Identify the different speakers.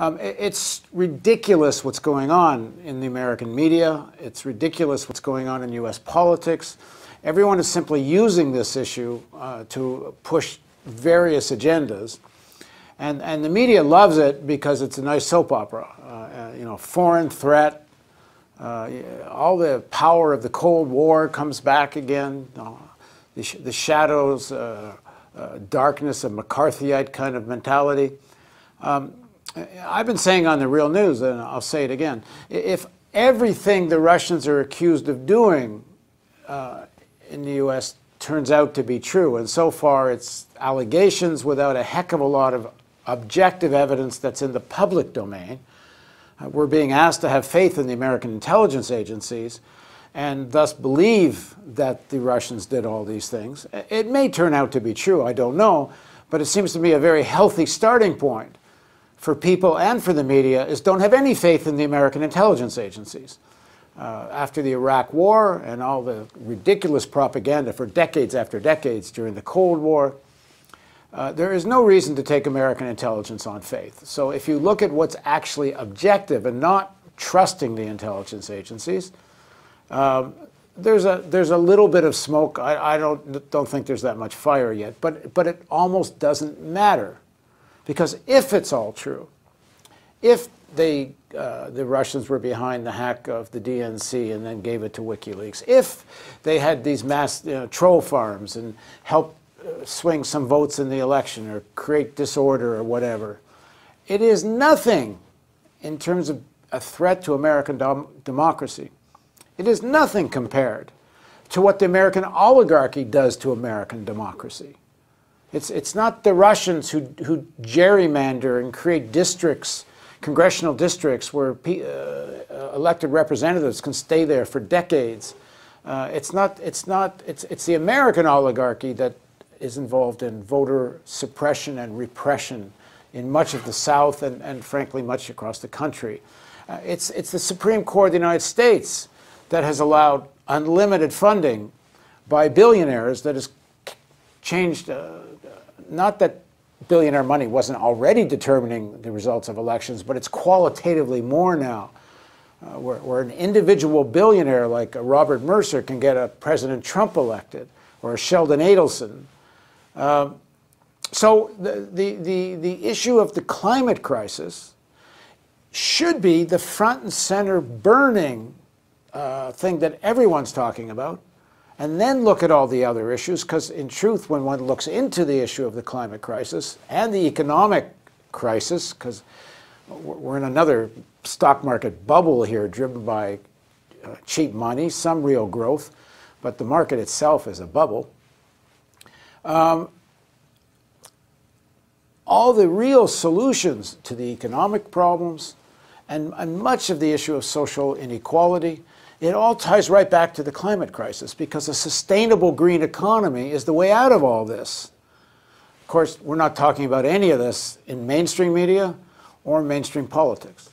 Speaker 1: Um, it's ridiculous what's going on in the American media. It's ridiculous what's going on in U.S. politics. Everyone is simply using this issue uh, to push various agendas. And, and the media loves it because it's a nice soap opera. Uh, uh you know, foreign threat, uh, all the power of the Cold War comes back again. Uh, the, sh the, shadows, uh, uh, darkness of McCarthyite kind of mentality. Um, I've been saying on the real news, and I'll say it again if everything the Russians are accused of doing uh, in the U.S. turns out to be true, and so far it's allegations without a heck of a lot of objective evidence that's in the public domain, uh, we're being asked to have faith in the American intelligence agencies and thus believe that the Russians did all these things. It may turn out to be true, I don't know, but it seems to me a very healthy starting point for people and for the media is don't have any faith in the American intelligence agencies. Uh, after the Iraq War and all the ridiculous propaganda for decades after decades during the Cold War, uh, there is no reason to take American intelligence on faith. So if you look at what's actually objective and not trusting the intelligence agencies, um, there's a there's a little bit of smoke. I, I don't don't think there's that much fire yet, but but it almost doesn't matter because if it's all true, if they, uh, the Russians were behind the hack of the DNC and then gave it to WikiLeaks, if they had these mass you know, troll farms and helped uh, swing some votes in the election or create disorder or whatever, it is nothing in terms of a threat to American democracy. It is nothing compared to what the American oligarchy does to American democracy. It's, it's not the Russians who, who gerrymander and create districts, congressional districts, where uh, uh, elected representatives can stay there for decades. Uh, it's not, it's not, it's, it's the American oligarchy that is involved in voter suppression and repression in much of the South and, and frankly, much across the country. Uh, it's, it's the Supreme Court of the United States that has allowed unlimited funding by billionaires that is changed, uh, not that billionaire money wasn't already determining the results of elections, but it's qualitatively more now. Uh, where, where, an individual billionaire like uh, Robert Mercer can get a President Trump elected or a Sheldon Adelson. Um, so the, the, the, the issue of the climate crisis should be the front and center burning uh, thing that everyone's talking about and then look at all the other issues, because in truth, when one looks into the issue of the climate crisis and the economic crisis, because we're in another stock market bubble here driven by uh, cheap money, some real growth, but the market itself is a bubble. Um, all the real solutions to the economic problems and, and much of the issue of social inequality it all ties right back to the climate crisis because a sustainable green economy is the way out of all this. Of course, we're not talking about any of this in mainstream media or mainstream politics.